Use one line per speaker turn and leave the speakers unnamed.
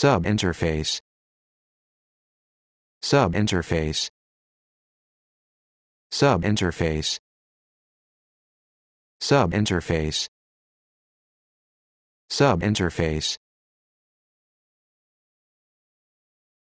Subinterface. Subinterface. Subinterface. Subinterface. Subinterface.